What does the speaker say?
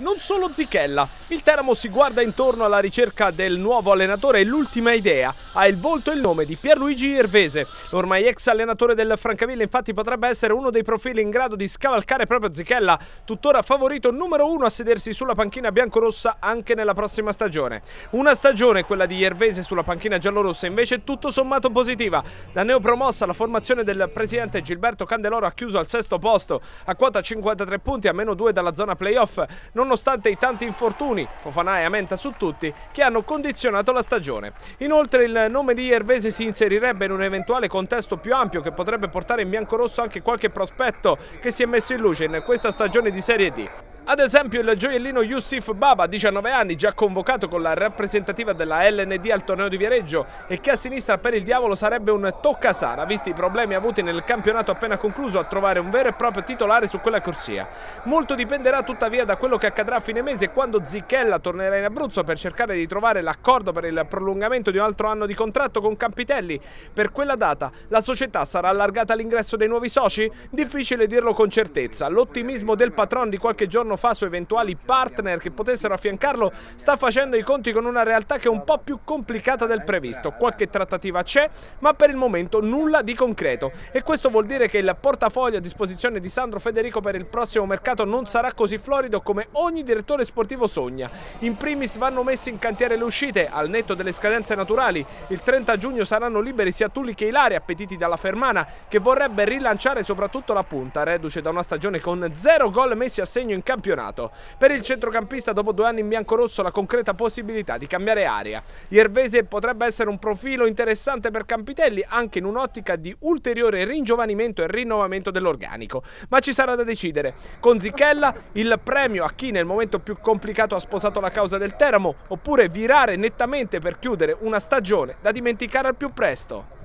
non solo Zichella. Il Teramo si guarda intorno alla ricerca del nuovo allenatore e l'ultima idea ha il volto e il nome di Pierluigi Irvese. Ormai ex allenatore del Francavilla infatti potrebbe essere uno dei profili in grado di scavalcare proprio Zichella, tuttora favorito numero uno a sedersi sulla panchina biancorossa anche nella prossima stagione. Una stagione, quella di Irvese sulla panchina giallorossa, invece tutto sommato positiva. Da neopromossa la formazione del presidente Gilberto Candeloro ha chiuso al sesto posto, a quota 53 punti, a meno 2 dalla zona playoff. Non nonostante i tanti infortuni, Fofana e Amenta su tutti, che hanno condizionato la stagione. Inoltre il nome di Ervese si inserirebbe in un eventuale contesto più ampio che potrebbe portare in biancorosso anche qualche prospetto che si è messo in luce in questa stagione di Serie D. Ad esempio il gioiellino Yusuf Baba, 19 anni, già convocato con la rappresentativa della LND al torneo di Viareggio e che a sinistra per il diavolo sarebbe un tocca Sara, visti i problemi avuti nel campionato appena concluso a trovare un vero e proprio titolare su quella corsia. Molto dipenderà tuttavia da quello che accadrà a fine mese quando Zichella tornerà in Abruzzo per cercare di trovare l'accordo per il prolungamento di un altro anno di contratto con Campitelli. Per quella data la società sarà allargata all'ingresso dei nuovi soci? Difficile dirlo con certezza. L'ottimismo del patron di qualche giorno fa su eventuali partner che potessero affiancarlo, sta facendo i conti con una realtà che è un po' più complicata del previsto. Qualche trattativa c'è, ma per il momento nulla di concreto. E questo vuol dire che il portafoglio a disposizione di Sandro Federico per il prossimo mercato non sarà così florido come ogni direttore sportivo sogna. In primis vanno messe in cantiere le uscite, al netto delle scadenze naturali. Il 30 giugno saranno liberi sia Tulli che Ilari, appetiti dalla Fermana, che vorrebbe rilanciare soprattutto la punta, reduce da una stagione con zero gol messi a segno in campo campionato. Per il centrocampista, dopo due anni in biancorosso, la concreta possibilità di cambiare aria. Iervese potrebbe essere un profilo interessante per Campitelli, anche in un'ottica di ulteriore ringiovanimento e rinnovamento dell'organico. Ma ci sarà da decidere. Con Zichella, il premio a chi nel momento più complicato ha sposato la causa del Teramo, oppure virare nettamente per chiudere una stagione da dimenticare al più presto.